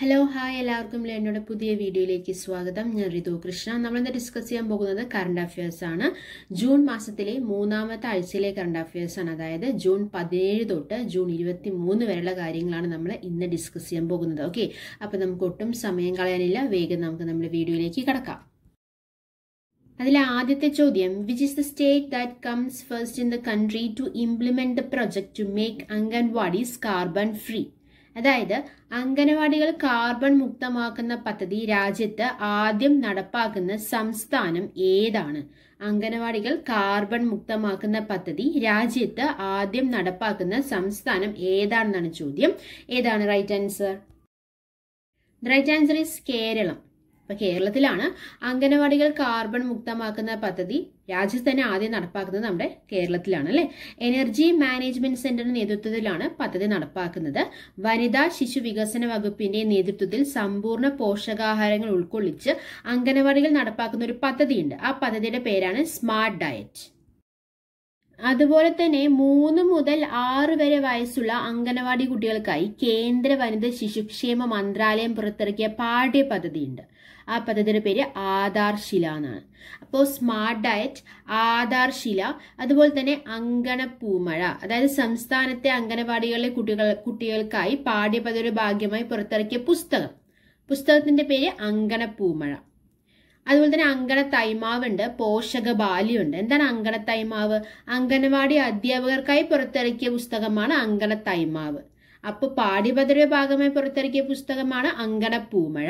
Hello hi എല്ലാവർക്കും എന്നോട് പുതിയ വീഡിയോയിലേക്ക് സ്വാഗതം ഞാൻ റിതു കൃഷ്ണ നമ്മളിന്ന് ഡിസ്കസ് ചെയ്യാൻ പോകുന്നത് കറണ്ട് അഫയേഴ്സ് ആണ് ജൂൺ മാസത്തിലെ മൂന്നാമത്തെ ആഴ്ചയിലെ കറണ്ട് അഫയേഴ്സ് ആണ് അതായത് ജൂൺ പതിനേഴ് തൊട്ട് ജൂൺ ഇരുപത്തി മൂന്ന് വരെയുള്ള കാര്യങ്ങളാണ് നമ്മൾ ഇന്ന് ഡിസ്കസ് ചെയ്യാൻ പോകുന്നത് ഓക്കെ അപ്പോൾ നമുക്ക് ഒട്ടും സമയം കളയാനില്ല വേഗം നമുക്ക് നമ്മുടെ വീഡിയോയിലേക്ക് കടക്കാം അതിലെ ആദ്യത്തെ ചോദ്യം which is the state that comes first in the country to implement the project to make anganwadis carbon free അതായത് അംഗനവാടികൾ കാർബൺ മുക്തമാക്കുന്ന പദ്ധതി രാജ്യത്ത് ആദ്യം നടപ്പാക്കുന്ന സംസ്ഥാനം ഏതാണ് അംഗനവാടികൾ കാർബൺ മുക്തമാക്കുന്ന പദ്ധതി രാജ്യത്ത് ആദ്യം നടപ്പാക്കുന്ന സംസ്ഥാനം ഏതാണെന്നാണ് ചോദ്യം ഏതാണ് right answer right answer is Keralam അപ്പൊ കേരളത്തിലാണ് അംഗനവാടികൾ കാർബൺ മുക്തമാക്കുന്ന പദ്ധതി രാജ്യത്ത് തന്നെ ആദ്യം നടപ്പാക്കുന്നത് നമ്മുടെ കേരളത്തിലാണ് അല്ലെ എനർജി മാനേജ്മെന്റ് സെന്ററിന്റെ നേതൃത്വത്തിലാണ് പദ്ധതി നടപ്പാക്കുന്നത് വനിതാ ശിശു വികസന വകുപ്പിന്റെ നേതൃത്വത്തിൽ സമ്പൂർണ്ണ പോഷകാഹാരങ്ങൾ ഉൾക്കൊള്ളിച്ച് അംഗനവാടികൾ നടപ്പാക്കുന്ന ഒരു പദ്ധതിയുണ്ട് ആ പദ്ധതിയുടെ പേരാണ് സ്മാർട്ട് ഡയറ്റ് അതുപോലെ തന്നെ മൂന്ന് മുതൽ ആറ് വരെ വയസ്സുള്ള അംഗനവാടി കുട്ടികൾക്കായി കേന്ദ്ര വനിത ശിശുക്ഷേമ മന്ത്രാലയം പുറത്തിറക്കിയ പാഠ്യ പദ്ധതിയുണ്ട് ആ പദ്ധതിയുടെ പേര് ശില എന്നാണ് അപ്പോൾ സ്മാർട്ട് ഡയറ്റ് ശില അതുപോലെ തന്നെ അങ്കണപ്പൂമഴ അതായത് സംസ്ഥാനത്തെ അംഗനവാടികളിലെ കുട്ടികൾ കുട്ടികൾക്കായി പാഠ്യപദ്ധതിയുടെ ഭാഗ്യമായി പുറത്തിറക്കിയ പുസ്തകം പുസ്തകത്തിന്റെ പേര് അങ്കണപ്പൂമഴ അതുപോലെ തന്നെ അങ്കണ തൈമാവുണ്ട് പോഷക ബാല്യമുണ്ട് എന്താണ് അങ്കണ തൈമാവ് അംഗനവാടി അധ്യാപകർക്കായി പുറത്തിറക്കിയ പുസ്തകമാണ് അങ്കണ തൈമാവ് അപ്പോൾ പാഠ്യപദ്ധതിയുടെ ഭാഗമായി പുറത്തിറക്കിയ പുസ്തകമാണ് അങ്കണ പൂമഴ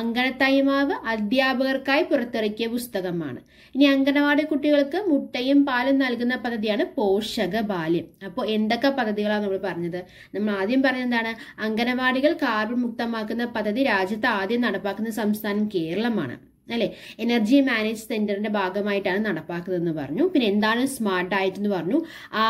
അങ്കണ തൈമാവ് അധ്യാപകർക്കായി പുറത്തിറക്കിയ പുസ്തകമാണ് ഇനി അങ്കണവാടി കുട്ടികൾക്ക് മുട്ടയും പാലും നൽകുന്ന പദ്ധതിയാണ് പോഷക ബാല്യം അപ്പോൾ എന്തൊക്കെ പദ്ധതികളാണ് നമ്മൾ പറഞ്ഞത് നമ്മൾ ആദ്യം പറഞ്ഞത് എന്താണ് അങ്കണവാടികൾ കാർബൺ മുക്തമാക്കുന്ന പദ്ധതി രാജ്യത്ത് ആദ്യം നടപ്പാക്കുന്ന സംസ്ഥാനം കേരളമാണ് അല്ലെ എനർജി മാനേജ് സെന്ററിന്റെ ഭാഗമായിട്ടാണ് നടപ്പാക്കുന്നതെന്ന് പറഞ്ഞു പിന്നെ എന്താണ് സ്മാർട്ട് ഡയറ്റ് എന്ന് പറഞ്ഞു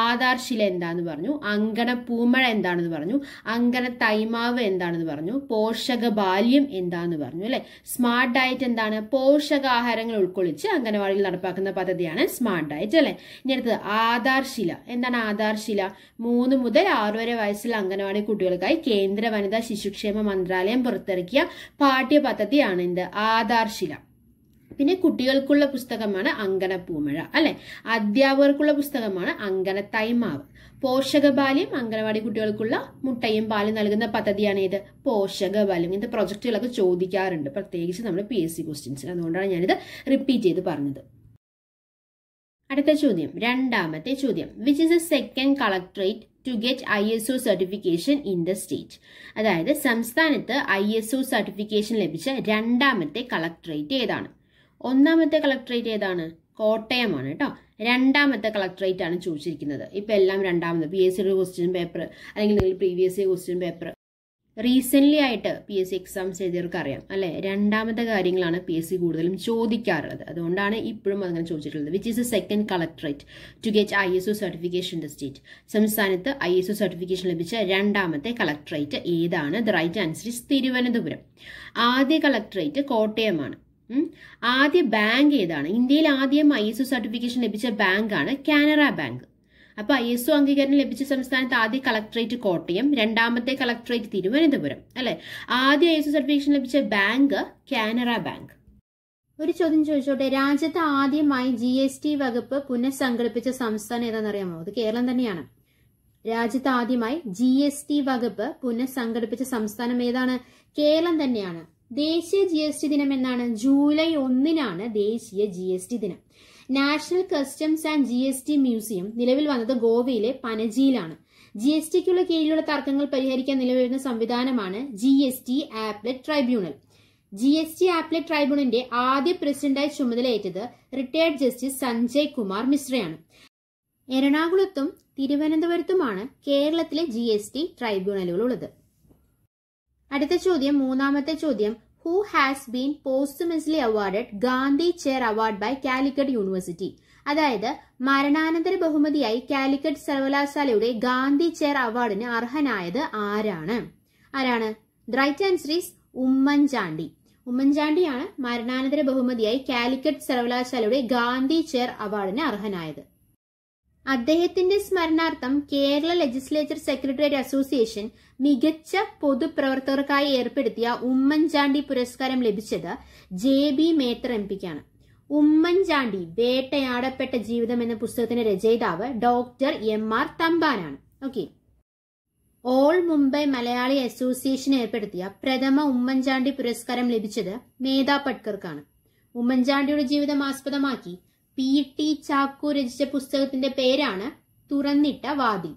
ആധാർശില എന്താന്ന് പറഞ്ഞു അങ്കണ പൂമഴ എന്താണെന്ന് പറഞ്ഞു അങ്കണ തൈമാവ് എന്താണെന്ന് പറഞ്ഞു പോഷക ബാല്യം എന്താന്ന് പറഞ്ഞു അല്ലെ സ്മാർട്ട് ഡയറ്റ് എന്താണ് പോഷകാഹാരങ്ങൾ ഉൾക്കൊള്ളിച്ച് അംഗനവാടിയിൽ നടപ്പാക്കുന്ന പദ്ധതിയാണ് സ്മാർട്ട് ഡയറ്റ് അല്ലെ ഇനി അടുത്തത് ആധാർശില എന്താണ് ആധാർശില മൂന്ന് മുതൽ ആറു വരെ വയസ്സിൽ അംഗനവാടി കുട്ടികൾക്കായി കേന്ദ്ര വനിതാ ശിശുക്ഷേമ മന്ത്രാലയം പുറത്തിറക്കിയ പാഠ്യപദ്ധതിയാണ് എന്ത് ആധാർശില പിന്നെ കുട്ടികൾക്കുള്ള പുസ്തകമാണ് അങ്കന പൂമഴ അല്ലെ അധ്യാപകർക്കുള്ള പുസ്തകമാണ് അങ്കന തൈമാവ് പോഷകബാല്യം അംഗനവാടി കുട്ടികൾക്കുള്ള മുട്ടയും പാലും നൽകുന്ന പദ്ധതിയാണ് ഏത് പോഷകബാല്യം ഇങ്ങനത്തെ പ്രൊജക്റ്റുകളൊക്കെ ചോദിക്കാറുണ്ട് പ്രത്യേകിച്ച് നമ്മൾ പി എസ് സി ക്വസ്റ്റ്യൻസിൽ അതുകൊണ്ടാണ് ഞാനിത് റിപ്പീറ്റ് ചെയ്ത് പറഞ്ഞത് അടുത്ത ചോദ്യം രണ്ടാമത്തെ ചോദ്യം which is a second collectorate to get I S O certification in the state അതായത് സംസ്ഥാനത്ത് ഐ എസ് ഒ സർട്ടിഫിക്കേഷൻ ലഭിച്ച രണ്ടാമത്തെ കളക്ട്രേറ്റ് ഏതാണ് ഒന്നാമത്തെ കളക്ടറേറ്റ് ഏതാണ് കോട്ടയമാണ് കേട്ടോ രണ്ടാമത്തെ കളക്ടറേറ്റ് ആണ് ചോദിച്ചിരിക്കുന്നത് ഇപ്പം എല്ലാം രണ്ടാമത് പി എസ് സിയുടെ ക്വസ്റ്റ്യൻ പേപ്പർ അല്ലെങ്കിൽ നിങ്ങൾ previous year question paper recently ആയിട്ട് പി എസ് സി എക്സാംസ് എഴുതിയവർക്ക് അറിയാം അല്ലെ രണ്ടാമത്തെ കാര്യങ്ങളാണ് പി എസ് സി കൂടുതലും ചോദിക്കാറുള്ളത് അതുകൊണ്ടാണ് ഇപ്പോഴും അങ്ങനെ ചോദിച്ചിട്ടുള്ളത് which is a second collectorate to get I S O certification the state സംസ്ഥാനത്ത് ഐ എസ് ഒ സർട്ടിഫിക്കേഷൻ ലഭിച്ച രണ്ടാമത്തെ കളക്ടറേറ്റ് ഏതാണ് the right answer is Thiruvananthapuram ആദ്യ കളക്ടറേറ്റ് കോട്ടയമാണ് ആദ്യ ബാങ്ക് ഏതാണ് ഇന്ത്യയിൽ ആദ്യം ഐ എസ് ഒ സർട്ടിഫിക്കേഷൻ ലഭിച്ച ബാങ്കാണ് കാനറ ബാങ്ക് അപ്പോൾ ഐ എസ് ഒ അംഗീകാരം ലഭിച്ച സംസ്ഥാനത്ത് ആദ്യ കളക്ടറേറ്റ് കോട്ടയം രണ്ടാമത്തെ കളക്ടറേറ്റ് തിരുവനന്തപുരം അല്ലേ ആദ്യ ഐ എസ് ഒ സർട്ടിഫിക്കേഷൻ ലഭിച്ച ബാങ്ക് കാനറ ബാങ്ക് ഒരു ചോദ്യം ചോദിച്ചോട്ടെ രാജ്യത്ത് ആദ്യമായി ജി എസ് ടി വകുപ്പ് പുനഃസംഘടിപ്പിച്ച സംസ്ഥാനം ഏതാണെന്നറിയാമോ അത് കേരളം തന്നെയാണ് രാജ്യത്ത് ആദ്യമായി ജി എസ് ടി വകുപ്പ് പുനഃസംഘടിപ്പിച്ച സംസ്ഥാനം ഏതാണ് കേരളം തന്നെയാണ് ദേശീയ ജി എസ് ടി ദിനം എന്നാണ് ജൂലൈ ഒന്നിനാണ് ദേശീയ ജി എസ് ടി ദിനം national customs and G S T museum നിലവിൽ വന്നത് ഗോവയിലെ പനജിയിലാണ് ജി എസ് ടിക്കുള്ള കീഴിലുള്ള തർക്കങ്ങൾ പരിഹരിക്കാൻ നിലവിലുന്ന സംവിധാനമാണ് G S T appellate tribunal G S T appellate ട്രൈബ്യൂണലിന്റെ ആദ്യ പ്രസിഡന്റായി ചുമതലയേറ്റത് റിട്ടയർഡ് ജസ്റ്റിസ് സഞ്ജയ് കുമാർ മിശ്രയാണ് എറണാകുളത്തും തിരുവനന്തപുരത്തുമാണ് കേരളത്തിലെ ജി എസ് ടി ട്രൈബ്യൂണലുകൾ ഉള്ളത് അടുത്ത ചോദ്യം മൂന്നാമത്തെ ചോദ്യം who has been posthumously awarded Gandhi chair award by Calicut university അതായത് മരണാനന്തര ബഹുമതിയായി കാലിക്കറ്റ് സർവകലാശാലയുടെ ഗാന്ധി ചെയർ അവാർഡിന് അർഹനായത് ആരാണ് ആരാണ് റൈറ്റ് ആൻസർ ഈസ് ഉമ്മൻചാണ്ടി ഉമ്മൻചാണ്ടിയാണ് മരണാനന്തര ബഹുമതിയായി കാലിക്കറ്റ് സർവകലാശാലയുടെ ഗാന്ധി ചെയർ അവാർഡിന് അർഹനായത് അദ്ദേഹത്തിന്റെ സ്മരണാർത്ഥം കേരള ലെജിസ്ലേച്ചർ സെക്രട്ടേറിയറ്റ് അസോസിയേഷൻ മികച്ച പൊതുപ്രവർത്തകർക്കായി ഏർപ്പെടുത്തിയ ഉമ്മൻചാണ്ടി പുരസ്കാരം ലഭിച്ചത് ജെ ബി മേത്തർ എം പിക്കാണ് ഉമ്മൻചാണ്ടി വേട്ടയാടപ്പെട്ട ജീവിതം എന്ന പുസ്തകത്തിന്റെ രചയിതാവ് ഡോക്ടർ എം ആർ തമ്പാനാണ് okay all Mumbai Malayali association ഏർപ്പെടുത്തിയ പ്രഥമ ഉമ്മൻചാണ്ടി പുരസ്കാരം ലഭിച്ചത് മേധാ പട്കർക്കാണ് ഉമ്മൻചാണ്ടിയുടെ ജീവിതം ആസ്പദമാക്കി പി ടി ചാക്കു രചിച്ച പുസ്തകത്തിന്റെ പേരാണ് തുറന്നിട്ട വാദി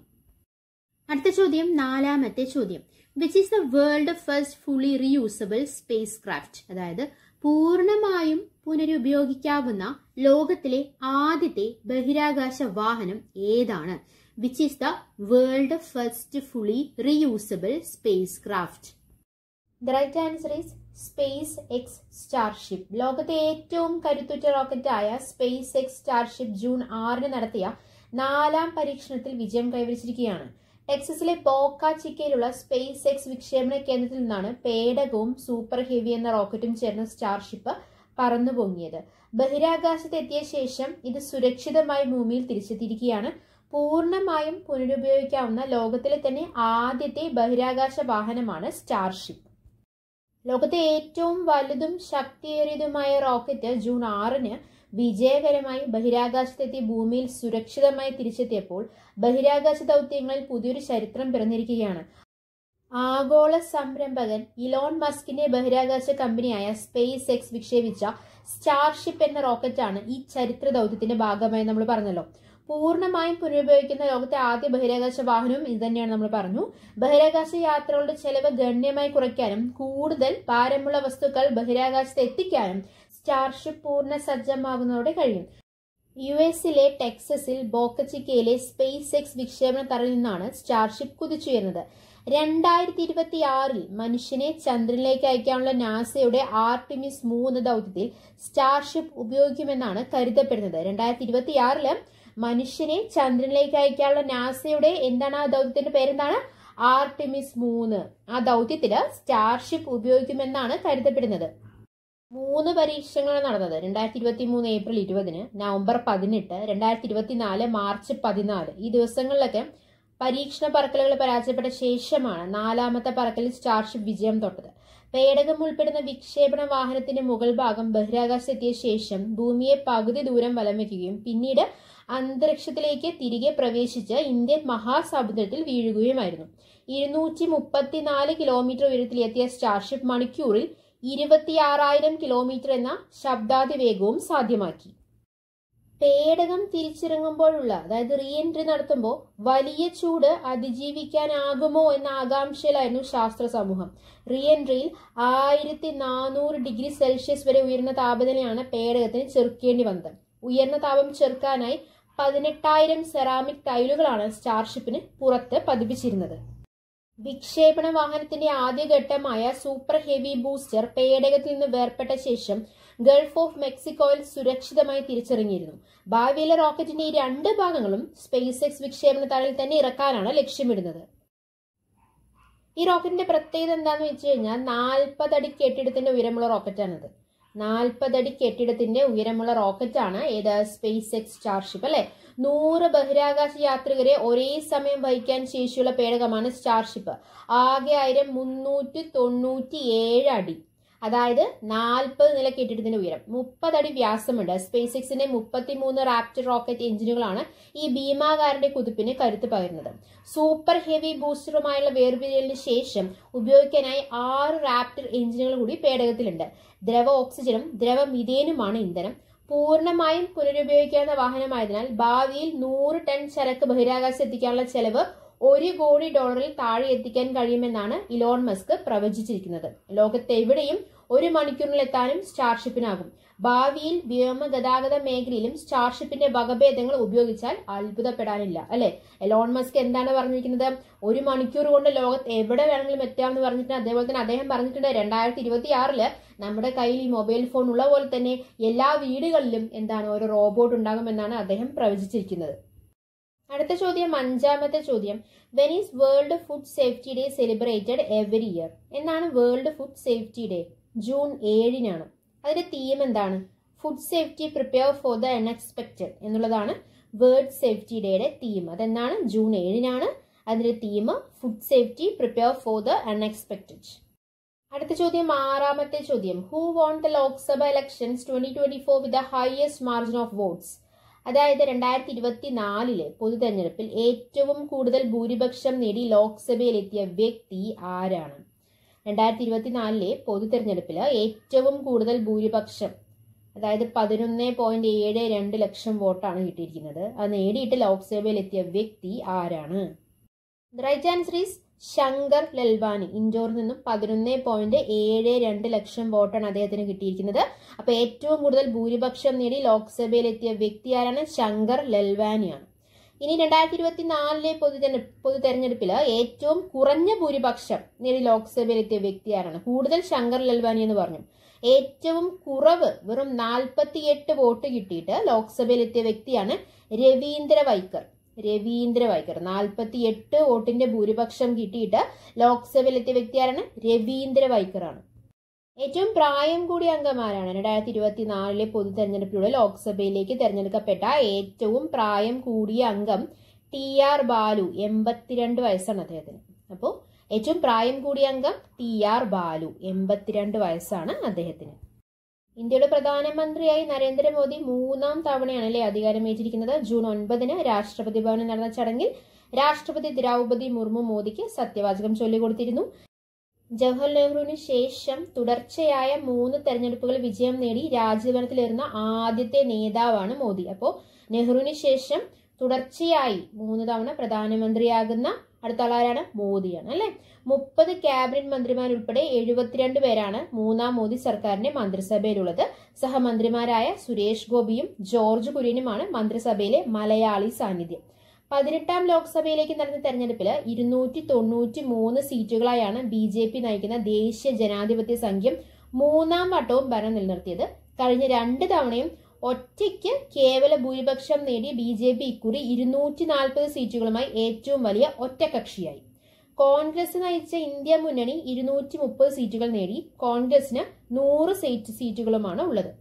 അടുത്ത ചോദ്യം നാലാമത്തെ ചോദ്യം which is the world first fully reusable spacecraft അതായത് പൂർണ്ണമായും പുനരുപയോഗിക്കാവുന്ന ലോകത്തിലെ ആദ്യത്തെ ബഹിരാകാശ വാഹനം ഏതാണ് which is the world first fully reusable spacecraft the right answer is space X starship ലോകത്തെ ഏറ്റവും കരുത്തുറ്റ റോക്കറ്റായ സ്പേസ് എക്സ് സ്റ്റാർഷിപ്പ് ജൂൺ ആറിന് നടത്തിയ നാലാം പരീക്ഷണത്തിൽ വിജയം കൈവരിച്ചിരിക്കുകയാണ് ടെക്സസിലെ ബോക്ക ചിക്കയിലുള്ള സ്പേസ് എക്സ് വിക്ഷേപണ കേന്ദ്രത്തിൽ നിന്നാണ് പേടകവും സൂപ്പർ ഹെവി എന്ന റോക്കറ്റും ചേർന്ന സ്റ്റാർഷിപ്പ് പറന്നു പൊങ്ങിയത് ബഹിരാകാശത്തെത്തിയ ശേഷം ഇത് സുരക്ഷിതമായി ഭൂമിയിൽ തിരിച്ചെത്തിയിരിക്കുകയാണ് പൂർണ്ണമായും പുനരുപയോഗിക്കാവുന്ന ലോകത്തിലെ തന്നെ ആദ്യത്തെ ബഹിരാകാശ വാഹനമാണ് സ്റ്റാർഷിപ്പ് ലോകത്തെ ഏറ്റവും വലുതും ശക്തിയേറിയതുമായ റോക്കറ്റ് ജൂൺ ആറിന് വിജയകരമായി ബഹിരാകാശത്തെത്തി ഭൂമിയിൽ സുരക്ഷിതമായി തിരിച്ചെത്തിയപ്പോൾ ബഹിരാകാശ ദൗത്യങ്ങളിൽ പുതിയൊരു ചരിത്രം പിറന്നിരിക്കുകയാണ് ആഗോള സംരംഭകൻ ഇലോൺ മസ്കിന്റെ ബഹിരാകാശ കമ്പനിയായ സ്പേസ് എക്സ് വിക്ഷേപിച്ച സ്റ്റാർഷിപ്പ് എന്ന റോക്കറ്റാണ് ഈ ചരിത്ര ദൗത്യത്തിന്റെ ഭാഗമായി നമ്മൾ പറഞ്ഞല്ലോ പൂർണ്ണമായും പുനരുപയോഗിക്കുന്ന ലോകത്തെ ആദ്യ ബഹിരാകാശ വാഹനവും ഇത് തന്നെയാണ് നമ്മൾ പറഞ്ഞു ബഹിരാകാശ യാത്രകളുടെ ചെലവ് ഗണ്യമായി കുറയ്ക്കാനും കൂടുതൽ ഭാരമുള്ള വസ്തുക്കൾ ബഹിരാകാശത്ത് എത്തിക്കാനും സ്റ്റാർഷിപ്പ് പൂർണ്ണ സജ്ജമാകുന്നതോടെ കഴിയും യു എസിലെ ടെക്സസിൽ ബോക്കച്ചിക്കയിലെ സ്പേസ് എക്സ് വിക്ഷേപണ തറയിൽ നിന്നാണ് സ്റ്റാർഷിപ്പ് കുതിച്ചുയർന്നത് രണ്ടായിരത്തി ഇരുപത്തി ആറിൽ മനുഷ്യനെ ചന്ദ്രനിലേക്ക് അയക്കാനുള്ള നാസയുടെ ആർട്ടിമിസ് മൂന്ന് ദൗത്യത്തിൽ സ്റ്റാർഷിപ്പ് ഉപയോഗിക്കുമെന്നാണ് കരുതപ്പെടുന്നത് രണ്ടായിരത്തി ഇരുപത്തി ആറില് മനുഷ്യനെ ചന്ദ്രനിലേക്ക് അയക്കാനുള്ള നാസയുടെ എന്താണ് ആ ദൗത്യത്തിന്റെ പേരെന്താണ് ആർട്ടിമിസ് മൂന്ന് ആ ദൗത്യത്തില് സ്റ്റാർഷിപ്പ് ഉപയോഗിക്കുമെന്നാണ് കരുതപ്പെടുന്നത് മൂന്ന് പരീക്ഷണങ്ങളാണ് നടന്നത് രണ്ടായിരത്തി ഇരുപത്തി മൂന്ന് ഏപ്രിൽ ഇരുപതിന് നവംബർ പതിനെട്ട് രണ്ടായിരത്തി ഇരുപത്തിനാല് മാർച്ച് പതിനാല് ഈ ദിവസങ്ങളിലൊക്കെ പരീക്ഷണ പറക്കലുകൾ പരാജയപ്പെട്ട ശേഷമാണ് നാലാമത്തെ പറക്കലിൽ സ്റ്റാർഷിപ്പ് വിജയം തൊട്ടത് പേടകം ഉൾപ്പെടുന്ന വിക്ഷേപണ വാഹനത്തിന്റെ മുകൾ ഭാഗം ബഹിരാകാശത്തെത്തിയ ശേഷം ഭൂമിയെ പകുതി ദൂരം വലം വയ്ക്കുകയും പിന്നീട് അന്തരീക്ഷത്തിലേക്ക് തിരികെ പ്രവേശിച്ച് ഇന്ത്യൻ മഹാസമുദ്രത്തിൽ വീഴുകയുമായിരുന്നു ഇരുന്നൂറ്റി മുപ്പത്തിനാല് കിലോമീറ്റർ എത്തിയ സ്റ്റാർഷിപ്പ് മണിക്കൂറിൽ ഇരുപത്തിയാറായിരം കിലോമീറ്റർ എന്ന ശബ്ദാതിവേഗവും സാധ്യമാക്കി പേടകം തിരിച്ചിറങ്ങുമ്പോഴുള്ള അതായത് റീ എൻട്രി നടത്തുമ്പോൾ വലിയ ചൂട് അതിജീവിക്കാനാകുമോ എന്ന ആകാംക്ഷയിലായിരുന്നു ശാസ്ത്ര സമൂഹം റീ എൻട്രിയിൽ ആയിരത്തി നാനൂറ് ഡിഗ്രി സെൽഷ്യസ് വരെ ഉയർന്ന താപനിലയാണ് പേടകത്തിന് ചെറുക്കേണ്ടി വന്നത് ഉയർന്ന താപം ചെറുക്കാനായി പതിനെട്ടായിരം സെറാമിക് ടൈലുകളാണ് സ്റ്റാർഷിപ്പിന് പുറത്ത് പതിപ്പിച്ചിരുന്നത് വിക്ഷേപണ വാഹനത്തിന്റെ ആദ്യഘട്ടമായ സൂപ്പർ ഹെവി ബൂസ്റ്റർ പേടകത്തിൽ നിന്ന് വേർപെട്ട ശേഷം ഗൾഫ് ഓഫ് മെക്സിക്കോയിൽ സുരക്ഷിതമായി തിരിച്ചറിഞ്ഞിരുന്നു ഭാവിയിലെ റോക്കറ്റിന്റെ ഈ രണ്ട് ഭാഗങ്ങളും സ്പേസ് എക്സ് വിക്ഷേപണ താഴിൽ തന്നെ ഇറക്കാനാണ് ലക്ഷ്യമിടുന്നത് ഈ റോക്കറ്റിന്റെ പ്രത്യേകത എന്താണെന്ന് വെച്ച് കഴിഞ്ഞാൽ നാൽപ്പതടി കെട്ടിടത്തിന്റെ ഉയരമുള്ള റോക്കറ്റാണിത് നാൽപ്പതടി കെട്ടിടത്തിന്റെ ഉയരമുള്ള റോക്കറ്റാണ് ഏത് സ്പേസ് എക്സ് സ്റ്റാർഷിപ്പ് അല്ലെ നൂറ് ബഹിരാകാശ യാത്രികരെ ഒരേ സമയം വഹിക്കാൻ ശേഷിയുള്ള പേടകമാണ് സ്റ്റാർഷിപ്പ് ആകെ ആയിരം മുന്നൂറ്റി തൊണ്ണൂറ്റി ഏഴ് അടി അതായത് നാൽപ്പത് നില കെട്ടിടത്തിന്റെ ഉയരം മുപ്പതടി വ്യാസമുണ്ട് സ്പേസ് എക്സിന്റെ മൂന്ന് റാപ്റ്റർ റോക്കറ്റ് എഞ്ചിനുകളാണ് ഈ ഭീമാകാരന്റെ കുതിപ്പിന് കരുത്ത് പകരുന്നത് സൂപ്പർ ഹെവി ബൂസ്റ്ററുമായുള്ള വേർപിരിയലിന് ശേഷം ഉപയോഗിക്കാനായി ആറ് റാപ്റ്റർ എഞ്ചിനുകൾ കൂടി പേടകത്തിലുണ്ട് ദ്രവ ഓക്സിജനും ദ്രവ മിഥേനുമാണ് ഇന്ധനം പൂർണ്ണമായും പുനരുപയോഗിക്കാവുന്ന വാഹനമായതിനാൽ ഭാവിയിൽ നൂറ് ടൺ ചരക്ക് ബഹിരാകാശത്ത് എത്തിക്കാനുള്ള ചെലവ് ഒരു കോടി ഡോളറിൽ താഴെ എത്തിക്കാൻ കഴിയുമെന്നാണ് ഇലോൺ മസ്ക് പ്രവചിച്ചിരിക്കുന്നത് ലോകത്തെവിടെയും ഒരു എത്താനും സ്റ്റാർഷിപ്പിനാകും ഭാവിയിൽ വ്യോമ ഗതാഗത മേഖലയിലും സ്റ്റാർഷിപ്പിന്റെ വകഭേദങ്ങൾ ഉപയോഗിച്ചാൽ അത്ഭുതപ്പെടാനില്ല അല്ലെ എലോൺ മസ്ക് എന്താണ് പറഞ്ഞിരിക്കുന്നത് ഒരു മണിക്കൂർ കൊണ്ട് ലോകത്ത് എവിടെ വേണമെങ്കിലും എത്താമെന്ന് പറഞ്ഞിട്ടുണ്ട് അതേപോലെ തന്നെ അദ്ദേഹം പറഞ്ഞിട്ടുണ്ട് രണ്ടായിരത്തി ഇരുപത്തി ആറില് നമ്മുടെ കയ്യിൽ ഈ മൊബൈൽ ഫോൺ ഉള്ള പോലെ തന്നെ എല്ലാ വീടുകളിലും എന്താണ് ഒരു റോബോട്ട് ഉണ്ടാകുമെന്നാണ് അദ്ദേഹം പ്രവചിച്ചിരിക്കുന്നത് അടുത്ത ചോദ്യം അഞ്ചാമത്തെ ചോദ്യം when is world food safety day celebrated every year എന്നാണ് world food safety day June ഏഴിനാണ് അതിന്റെ തീം എന്താണ് food safety prepare for the unexpected എന്നുള്ളതാണ് വേൾഡ് സേഫ്റ്റി ഡേയുടെ തീം അതെന്നാണ് ജൂൺ ഏഴിനാണ് അതിന്റെ theme food safety prepare for the unexpected അടുത്ത ചോദ്യം ആറാമത്തെ ചോദ്യം who won the Lok Sabha elections twenty twenty four with the highest margin of votes അതായത് രണ്ടായിരത്തി ഇരുപത്തി നാലിലെ പൊതു തെരഞ്ഞെടുപ്പിൽ ഏറ്റവും കൂടുതൽ ഭൂരിപക്ഷം നേടി ലോക്സഭയിലെത്തിയ വ്യക്തി ആരാണ് രണ്ടായിരത്തി ഇരുപത്തിനാലിലെ പൊതു തെരഞ്ഞെടുപ്പിൽ ഏറ്റവും കൂടുതൽ ഭൂരിപക്ഷം അതായത് പതിനൊന്ന് പോയിന്റ് ഏഴ് രണ്ട് ലക്ഷം വോട്ടാണ് കിട്ടിയിരിക്കുന്നത് അത് നേടിയിട്ട് ലോക്സഭയിലെത്തിയ വ്യക്തി ആരാണ് റൈറ്റ് ആൻസർ ശങ്കർ ലൽവാനി ഇൻഡോറിൽ നിന്നും പതിനൊന്ന് പോയിന്റ് ഏഴ് രണ്ട് ലക്ഷം വോട്ടാണ് അദ്ദേഹത്തിന് കിട്ടിയിരിക്കുന്നത് അപ്പൊ ഏറ്റവും കൂടുതൽ ഭൂരിപക്ഷം നേടി ലോക്സഭയിലെത്തിയ വ്യക്തി ആരാണ് ശങ്കർ ലൽവാനിയാണ് ഇനി രണ്ടായിരത്തി ഇരുപത്തി നാലിലെ പൊതു പൊതു തെരഞ്ഞെടുപ്പിൽ ഏറ്റവും കുറഞ്ഞ ഭൂരിപക്ഷം നേടി ലോക്സഭയിലെത്തിയ വ്യക്തി ആരാണ് കൂടുതൽ ശങ്കർ ലൽവാനി എന്ന് പറഞ്ഞു ഏറ്റവും കുറവ് വെറും നാൽപ്പത്തിയെട്ട് വോട്ട് കിട്ടിയിട്ട് ലോക്സഭയിലെത്തിയ വ്യക്തിയാണ് രവീന്ദ്ര വൈക്കർ രവീന്ദ്ര വൈക്കർ നാൽപ്പത്തി എട്ട് വോട്ടിന്റെ ഭൂരിപക്ഷം കിട്ടിയിട്ട് ലോക്സഭയിലെത്തിയ വ്യക്തി ആരാണ് രവീന്ദ്ര വൈക്കറാണ് ഏറ്റവും പ്രായം കൂടിയ അംഗമാരാണ് രണ്ടായിരത്തി ഇരുപത്തിനാലിലെ പൊതു തെരഞ്ഞെടുപ്പിലൂടെ ലോക്സഭയിലേക്ക് തെരഞ്ഞെടുക്കപ്പെട്ട ഏറ്റവും പ്രായം കൂടിയ അംഗം ടി ആർ ബാലു എൺപത്തിരണ്ട് വയസ്സാണ് അദ്ദേഹത്തിന് അപ്പോൾ ഏറ്റവും പ്രായം കൂടിയ അംഗം ടി ആർ ബാലു എൺപത്തിരണ്ട് വയസ്സാണ് അദ്ദേഹത്തിന് ഇന്ത്യയുടെ പ്രധാനമന്ത്രിയായി നരേന്ദ്രമോദി മൂന്നാം തവണയാണ് അല്ലെ അധികാരമേറ്റിരിക്കുന്നത് ജൂൺ ഒൻപതിന് രാഷ്ട്രപതി ഭവനിൽ നടന്ന ചടങ്ങിൽ രാഷ്ട്രപതി ദ്രൗപദി മുർമു മോദിക്ക് സത്യവാചകം ചൊല്ലിക്കൊടുത്തിരുന്നു ജവഹർലാൽ നെഹ്റുവിന് ശേഷം തുടർച്ചയായ മൂന്ന് തെരഞ്ഞെടുപ്പുകൾ വിജയം നേടി രാജ്യഭരണത്തിലേറുന്ന ആദ്യത്തെ നേതാവാണ് മോദി അപ്പോൾ നെഹ്റുവിന് ശേഷം തുടർച്ചയായി മൂന്ന് തവണ പ്രധാനമന്ത്രിയാകുന്ന അടുത്ത ആളാരാണ് മോദിയാണ് അല്ലെ മുപ്പത് ക്യാബിനറ്റ് ഉൾപ്പെടെ എഴുപത്തിരണ്ട് പേരാണ് മൂന്നാം മോദി സർക്കാരിന്റെ മന്ത്രിസഭയിലുള്ളത് സഹമന്ത്രിമാരായ സുരേഷ് ഗോപിയും ജോർജ് കുര്യനുമാണ് മന്ത്രിസഭയിലെ മലയാളി സാന്നിധ്യം പതിനെട്ടാം ലോക്സഭയിലേക്ക് നടന്ന തെരഞ്ഞെടുപ്പിൽ ഇരുന്നൂറ്റി തൊണ്ണൂറ്റി മൂന്ന് സീറ്റുകളായാണ് ബി ജെ പി നയിക്കുന്ന ദേശീയ ജനാധിപത്യ സംഖ്യം മൂന്നാം വട്ടവും ഭരണം നിലനിർത്തിയത് കഴിഞ്ഞ രണ്ട് തവണയും ഒറ്റയ്ക്ക് കേവല ഭൂരിപക്ഷം നേടിയ ബി ജെ പി ഇക്കുറി ഇരുന്നൂറ്റി നാൽപ്പത് സീറ്റുകളുമായി ഏറ്റവും വലിയ ഒറ്റകക്ഷിയായി കോൺഗ്രസ് നയിച്ച ഇന്ത്യ മുന്നണി ഇരുന്നൂറ്റി മുപ്പത് സീറ്റുകൾ നേടി കോൺഗ്രസിന് നൂറ് സീറ്റ് സീറ്റുകളുമാണ് ഉള്ളത്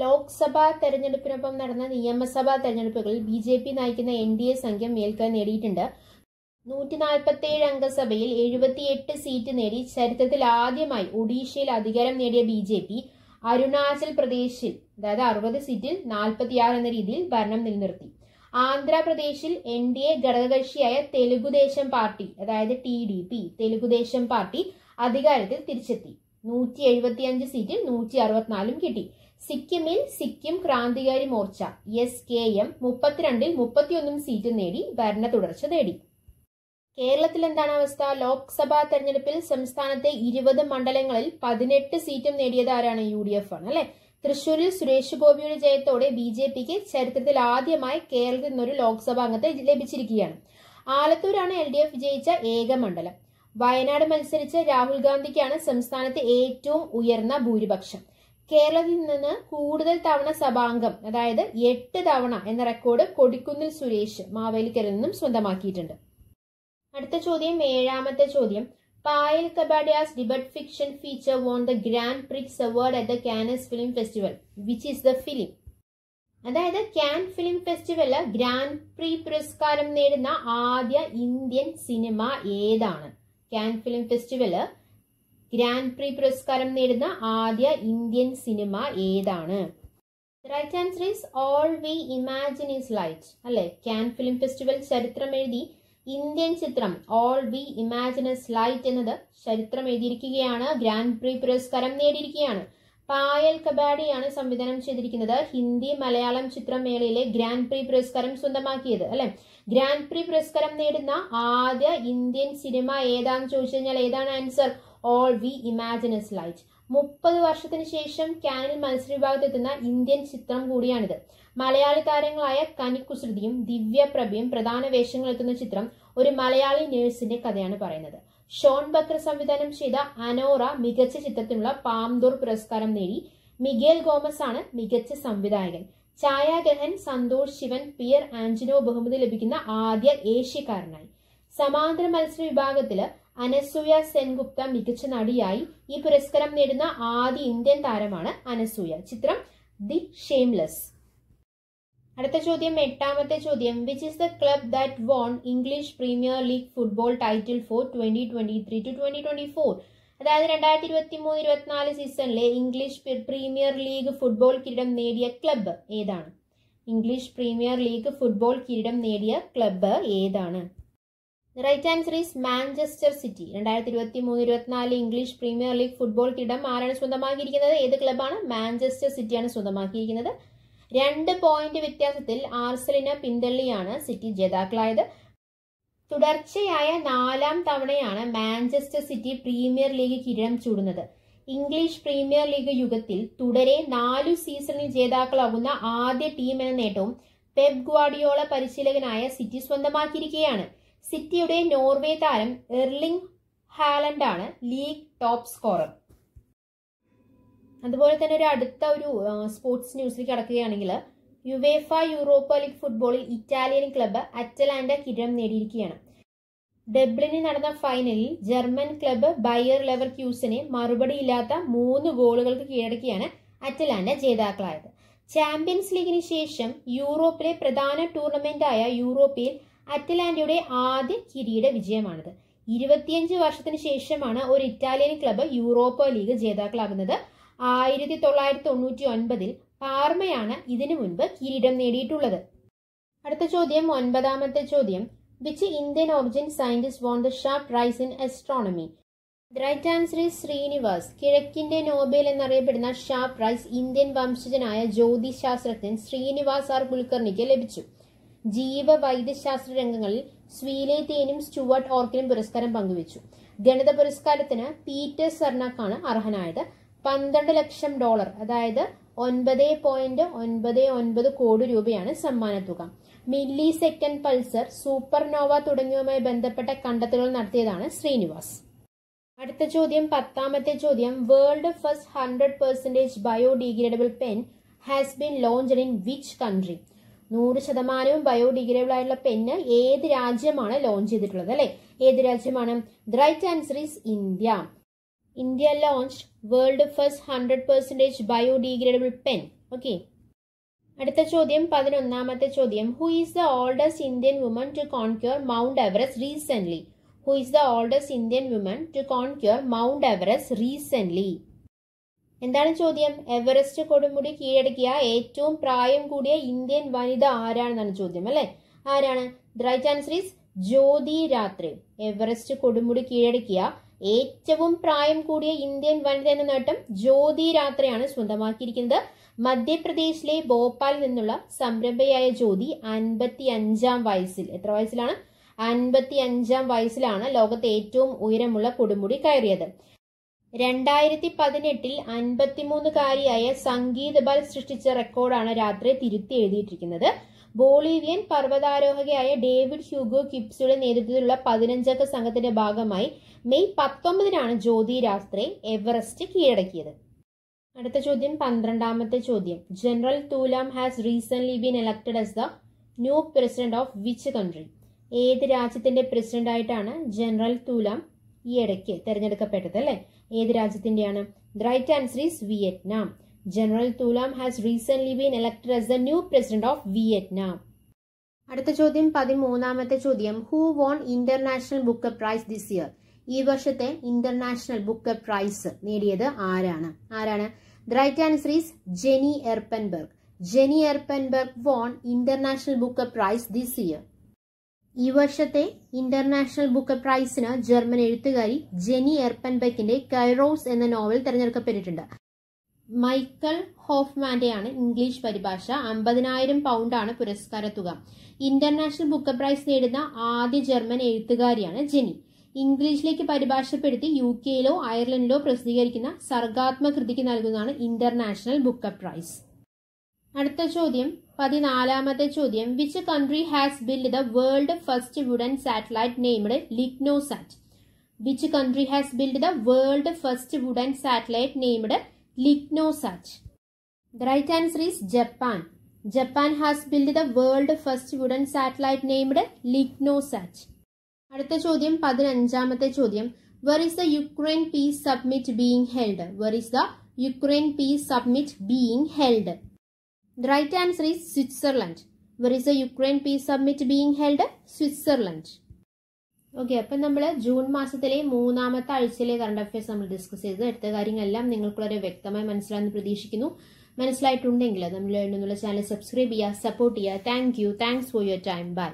ലോക്സഭാ തെരഞ്ഞെടുപ്പിനൊപ്പം നടന്ന നിയമസഭാ തെരഞ്ഞെടുപ്പുകളിൽ ബി ജെ പി നയിക്കുന്ന എൻ ഡി എ സംഖ്യം മേൽക്കാൻ നേടിയിട്ടുണ്ട് നൂറ്റി ഏഴ് അംഗസഭയിൽ എഴുപത്തിയെട്ട് സീറ്റ് നേടി ചരിത്രത്തിൽ ആദ്യമായി ഒഡീഷയിൽ അധികാരം നേടിയ ബി ജെ പി അരുണാചൽ പ്രദേശിൽ അതായത് അറുപത് സീറ്റിൽ നാൽപ്പത്തിയാറ് എന്ന രീതിയിൽ ഭരണം നിലനിർത്തി ആന്ധ്രാപ്രദേശിൽ എൻ ഡി എ ഘടകകക്ഷിയായ തെലുഗുദേശം പാർട്ടി അതായത് T D P Telugu Desam party അധികാരത്തിൽ തിരിച്ചെത്തി നൂറ്റി അഞ്ച് സീറ്റിൽ നൂറ്റി അറുപത്തിനാലും കിട്ടി സിക്കിമിൽ Sikkim Krantikari Morcha S K M മുപ്പത്തിരണ്ടിൽ മുപ്പത്തിയൊന്നും സീറ്റ് നേടി ഭരണ തുടർച്ച നേടി കേരളത്തിൽ എന്താണ് അവസ്ഥ ലോക്സഭാ തെരഞ്ഞെടുപ്പിൽ സംസ്ഥാനത്തെ ഇരുപത് മണ്ഡലങ്ങളിൽ പതിനെട്ട് സീറ്റും നേടിയത് ആരാണ് യു ഡി എഫ് ആണ് അല്ലെ തൃശൂരിൽ സുരേഷ് ഗോപിയുടെ ജയത്തോടെ ബി ജെ പിക്ക് ചരിത്രത്തിൽ ആദ്യമായി കേരളത്തിൽ നിന്നൊരു ലോക്സഭാ അംഗത്തെ ലഭിച്ചിരിക്കുകയാണ് ആലത്തൂരാണ് എൽ ഡി എഫ് വിജയിച്ച ഏക മണ്ഡലം വയനാട് മത്സരിച്ച രാഹുൽ ഗാന്ധിക്കാണ് സംസ്ഥാനത്ത് ഏറ്റവും ഉയർന്ന ഭൂരിപക്ഷം കേരളത്തിൽ നിന്ന് കൂടുതൽ തവണ സഭാംഗം അതായത് എട്ട് തവണ എന്ന റെക്കോർഡ് കൊടിക്കുന്നിൽ സുരേഷ് മാവേലിക്കരൽ നിന്നും സ്വന്തമാക്കിയിട്ടുണ്ട് അടുത്ത ചോദ്യം ഏഴാമത്തെ ചോദ്യം Payal Kabadia's debut fiction feature won the Grand Prix Award at the Cannes Film Festival, which is the film. അതായത് Cannes film festival grand prix പുരസ്കാരം നേടുന്ന ആദ്യ ഇന്ത്യൻ സിനിമ ഏതാണ് Cannes film festival grand prix പുരസ്കാരം നേടുന്ന ആദ്യ ഇന്ത്യൻ സിനിമ ഏതാണ് right answer is all we imagine is light അല്ലെ ക്യാൻ ഫിലിം ഫെസ്റ്റിവൽ ചരിത്രം എഴുതി ഇന്ത്യൻ ചിത്രം ഓൾ വി ഇമാജിനസ് ലൈറ്റ് എന്നത് ചരിത്രം എഴുതിയിരിക്കുകയാണ് ഗ്രാൻഡ് പ്രീ പുരസ്കാരം നേടിയിരിക്കുകയാണ് പായൽ കബാഡിയാണ് സംവിധാനം ചെയ്തിരിക്കുന്നത് ഹിന്ദി മലയാളം ചിത്രമേളയിലെ ഗ്രാൻഡ് പ്രീ പുരസ്കാരം സ്വന്തമാക്കിയത് അല്ലെ ഗ്രാൻഡ് പ്രീ പുരസ്കാരം നേടുന്ന ആദ്യ ഇന്ത്യൻ സിനിമ ഏതാന്ന് ചോദിച്ചു കഴിഞ്ഞാൽ ഏതാണ് answer all we imagine as light മുപ്പത് വർഷത്തിന് ശേഷം കാനിൽ മത്സരവിഭാഗത്തെത്തുന്ന ഇന്ത്യൻ ചിത്രം കൂടിയാണിത് മലയാളി താരങ്ങളായ കനിക്കുസൃതിയും ദിവ്യ പ്രഭയും പ്രധാന വേഷങ്ങളെത്തുന്ന ചിത്രം ഒരു മലയാളി നേഴ്സിന്റെ കഥയാണ് പറയുന്നത് ഷോൺ ബക്കർ സംവിധാനം ചെയ്ത അനോറ മികച്ച ചിത്രത്തിനുള്ള പാംദൂർ പുരസ്കാരം നേടി മിഗേൽ ഗോമസ് ആണ് മികച്ച സംവിധായകൻ ഛായാഗ്രഹൻ സന്തോഷ് ശിവൻ പിയർ ആന്റിനോ ബഹുമതി ലഭിക്കുന്ന ആദ്യ ഏഷ്യക്കാരനായി സമാന്തര മത്സര വിഭാഗത്തില് അനസൂയ സെൻഗുപ്ത മികച്ച നടിയായി ഈ പുരസ്കാരം നേടുന്ന ആദ്യ ഇന്ത്യൻ താരമാണ് അനസൂയ ചിത്രം ദി ഷെയിംലെസ് അടുത്ത ചോദ്യം എട്ടാമത്തെ ചോദ്യം which is the club that won English premier league football title for twenty twenty three to twenty twenty four അതായത് രണ്ടായിരത്തി ഇരുപത്തി മൂന്ന് ഇരുപത്തിനാല് സീസണിലെ ഇംഗ്ലീഷ് പ്രീമിയർ ലീഗ് ഫുട്ബോൾ കിരീടം നേടിയ ക്ലബ്ബ് ഏതാണ് ഇംഗ്ലീഷ് പ്രീമിയർ ലീഗ് ഫുട്ബോൾ കിരീടം നേടിയ ക്ലബ്ബ് ഏതാണ് right answer is Manchester City രണ്ടായിരത്തി ഇരുപത്തി മൂന്ന് ഇരുപത്തിനാല് ഇംഗ്ലീഷ് പ്രീമിയർ ലീഗ് ഫുട്ബോൾ കിരീടം ആരാണ് സ്വന്തമാക്കിയിരിക്കുന്നത് ഏത് ക്ലബ്ബാണ് മാഞ്ചസ്റ്റർ സിറ്റിയാണ് സ്വന്തമാക്കിയിരിക്കുന്നത് രണ്ട് പോയിന്റ് വ്യത്യാസത്തിൽ ആർസലിന് പിന്തള്ളിയാണ് സിറ്റി ജേതാക്കളായത് തുടർച്ചയായ നാലാം തവണയാണ് മാഞ്ചസ്റ്റർ സിറ്റി പ്രീമിയർ ലീഗ് കിരീടം ചൂടുന്നത് ഇംഗ്ലീഷ് പ്രീമിയർ ലീഗ് യുഗത്തിൽ തുടരെ നാലു സീസണിൽ ജേതാക്കളാകുന്ന ആദ്യ ടീം എന്ന നേട്ടവും പെബ് ഗ്വാഡിയോള പരിശീലകനായ സിറ്റി സ്വന്തമാക്കിയിരിക്കുകയാണ് സിറ്റിയുടെ നോർവേ താരം എർലിംഗ് ഹാലൻഡാണ് ലീഗ് ടോപ്പ് സ്കോറർ അതുപോലെ തന്നെ ഒരു അടുത്ത ഒരു സ്പോർട്സ് ന്യൂസിലേക്ക് കടക്കുകയാണെങ്കിൽ യുവേഫ യൂറോപ്പ ലീഗ് ഫുട്ബോളിൽ ഇറ്റാലിയൻ ക്ലബ്ബ് അറ്റലാന്റ കിരീടം നേടിയിരിക്കുകയാണ് ഡബ്ലിനിൽ നടന്ന ഫൈനലിൽ ജർമ്മൻ ക്ലബ്ബ് ബയർ ലെവർ ക്യൂസിനെ മറുപടിയില്ലാത്ത മൂന്ന് ഗോളുകൾക്ക് കീഴടക്കിയാണ് അറ്റലാന്റ ജേതാക്കളായത് ചാമ്പ്യൻസ് ലീഗിന് ശേഷം യൂറോപ്പിലെ പ്രധാന ടൂർണമെന്റായ യൂറോപ്പിൽ അറ്റലാന്റയുടെ ആദ്യ കിരീട വിജയമാണിത് ഇരുപത്തിയഞ്ച് വർഷത്തിന് ശേഷമാണ് ഒരു ഇറ്റാലിയൻ ക്ലബ്ബ് യൂറോപ്പ ലീഗ് ജേതാക്കളാകുന്നത് ആയിരത്തി തൊള്ളായിരത്തി തൊണ്ണൂറ്റി ഒൻപതിൽ പാർമയാണ് ഇതിനു മുൻപ് കിരീടം നേടിയിട്ടുള്ളത് അടുത്ത ചോദ്യം ഒൻപതാമത്തെ ചോദ്യം which Indian origin scientist won the Shaw prize in astronomy right answer is Srinivas കിഴക്കിന്റെ നോബേൽ എന്നറിയപ്പെടുന്ന ഷാ റൈസ് ഇന്ത്യൻ വംശജനായ ജ്യോതിശാസ്ത്രജ്ഞൻ ശ്രീനിവാസ് ആർ കുൽക്കർണിക്ക് ലഭിച്ചു ജീവ വൈദ്യശാസ്ത്ര രംഗങ്ങളിൽ സ്വീലേത്തേനും സ്റ്റുവർട്ട് ഓർക്കിനും പുരസ്കാരം പങ്കുവച്ചു ഗണിത പുരസ്കാരത്തിന് പീറ്റർ സർണാക്കാണ് അർഹനായത് പന്ത്രണ്ട് ലക്ഷം ഡോളർ അതായത് ഒൻപത് പോയിന്റ് ഒൻപത് ഒൻപത് കോടി രൂപയാണ് സമ്മാനത്തുക മില്ലി സെക്കൻഡ് പൾസർ സൂപ്പർനോവ തുടങ്ങിയവുമായി ബന്ധപ്പെട്ട കണ്ടെത്തലുകൾ നടത്തിയതാണ് ശ്രീനിവാസ് അടുത്ത ചോദ്യം പത്താമത്തെ ചോദ്യം world first hundred percentage biodegradable pen has been launched in which country നൂറ് ശതമാനവും ബയോഡിഗ്രേഡബിൾ ആയിട്ടുള്ള പെന്ന് ഏത് രാജ്യമാണ് ലോഞ്ച് ചെയ്തിട്ടുള്ളത് അല്ലെ ഏത് രാജ്യമാണ് the right answer is India India launched world first hundred percentage biodegradable pen okay അടുത്ത ചോദ്യം പതിനൊന്നാമത്തെ ചോദ്യം who is the oldest Indian woman to conquer Mount Everest recent who is the oldest Indian woman to conquer Mount Everest recent എന്താണ് ചോദ്യം Everest കൊടുമുടി കീഴടക്കിയ ഏറ്റവും പ്രായം കൂടിയ ഇന്ത്യൻ വനിത ആരാണെന്നാണ് ചോദ്യം അല്ലെ ആരാണ് റൈറ്റ് ആൻസർ ഈസ് ജ്യോതി രാത്രി എവറസ്റ്റ് കൊടുമുടി കീഴടക്കിയ ഏറ്റവും പ്രായം കൂടിയ ഇന്ത്യൻ വനിത എന്ന നേട്ടം ജ്യോതി രാത്രയാണ് സ്വന്തമാക്കിയിരിക്കുന്നത് മധ്യപ്രദേശിലെ ഭോപ്പാലിൽ നിന്നുള്ള സംരംഭയായ ജ്യോതി അൻപത്തി അഞ്ചാം വയസ്സിൽ എത്ര വയസ്സിലാണ് അൻപത്തി അഞ്ചാം വയസ്സിലാണ് ലോകത്തെ ഏറ്റവും ഉയരമുള്ള കൊടുമുടി കയറിയത് രണ്ടായിരത്തി പതിനെട്ടിൽ അൻപത്തിമൂന്നുകാരിയായ സംഗീത ബൽ സൃഷ്ടിച്ച റെക്കോർഡാണ് രാത്രി തിരുത്തി എഴുതിയിട്ടിരിക്കുന്നത് ബോളീവിയൻ പർവ്വതാരോഹകയായ ഡേവിഡ് ഹ്യൂഗോ കിപ്സിയുടെ നേതൃത്വത്തിലുള്ള പതിനഞ്ചംഗ സംഘത്തിന്റെ ഭാഗമായി മെയ് പത്തൊമ്പതിനാണ് ജ്യോതി രാസ്ത്രേ എവറസ്റ്റ് കീഴടക്കിയത് അടുത്ത ചോദ്യം പന്ത്രണ്ടാമത്തെ ചോദ്യം general To Lam has recent been elected as the new president of which country ഏത് രാജ്യത്തിന്റെ പ്രസിഡന്റ് ആയിട്ടാണ് ജനറൽ തൂലാം ഇടയ്ക്ക് തിരഞ്ഞെടുക്കപ്പെട്ടത് അല്ലേ ഏത് രാജ്യത്തിന്റെയാണ് right answer is Vietnam general To Lam has recent been elected as the new president of Vietnam അടുത്ത ചോദ്യം പതിമൂന്നാമത്തെ ചോദ്യം who won international book prize this year ഈ വർഷത്തെ ഇന്റർനാഷണൽ ബുക്ക് പ്രൈസ് നേടിയത് ആരാണ് ആരാണ് the right answer is Jenny Erpenbeck Jenny Erpenbeck won international book prize this year ഈ വർഷത്തെ ഇന്റർനാഷണൽ ബുക്ക് പ്രൈസിന് ജർമ്മൻ എഴുത്തുകാരി ജെനി എർപ്പൻബെക്കിന്റെ കൈറോസ് എന്ന നോവൽ തെരഞ്ഞെടുക്കപ്പെട്ടിട്ടുണ്ട് മൈക്കൽ ആണ് ഇംഗ്ലീഷ് പരിഭാഷ അമ്പതിനായിരം പൗണ്ടാണ് പുരസ്കാര തുക ഇന്റർനാഷണൽ ബുക്ക് പ്രൈസ് നേടുന്ന ആദ്യ ജർമ്മൻ എഴുത്തുകാരിയാണ് ജെനി ഇംഗ്ലീഷിലേക്ക് പരിഭാഷപ്പെടുത്തി യു കെയിലോ അയർലൻഡിലോ പ്രസിദ്ധീകരിക്കുന്ന സർഗാത്മ കൃതിക്ക് നൽകുന്നതാണ് ഇന്റർനാഷണൽ ബുക്ക് പ്രൈസ് അടുത്ത ചോദ്യം പതിനാലാമത്തെ ചോദ്യം which country has build the world first wooden satellite named LignoSat which country has build the world first wooden satellite named LignoSat the right answer is Japan Japan has build the world first wooden satellite named LignoSat അടുത്ത ചോദ്യം പതിനഞ്ചാമത്തെ ചോദ്യം where is the Ukraine peace summit being held where is the Ukraine peace summit being held the right answer is Switzerland where is the Ukraine peace summit being held Switzerland okay അപ്പൊ നമ്മൾ June മാസത്തിലെ മൂന്നാമത്തെ ആഴ്ചയിലെ current affairs നമ്മൾ discuss ചെയ്തത് എടുത്ത കാര്യങ്ങളെല്ലാം നിങ്ങൾക്കുള്ളൊരു വ്യക്തമായി മനസ്സിലാകുന്ന പ്രതീക്ഷിക്കുന്നു മനസ്സിലായിട്ടുണ്ടെങ്കിൽ നമ്മൾ എന്നുള്ള ചാനൽ സബ്സ്ക്രൈബ് ചെയ്യുക സപ്പോർട്ട് ചെയ്യുക thank you thanks for your time by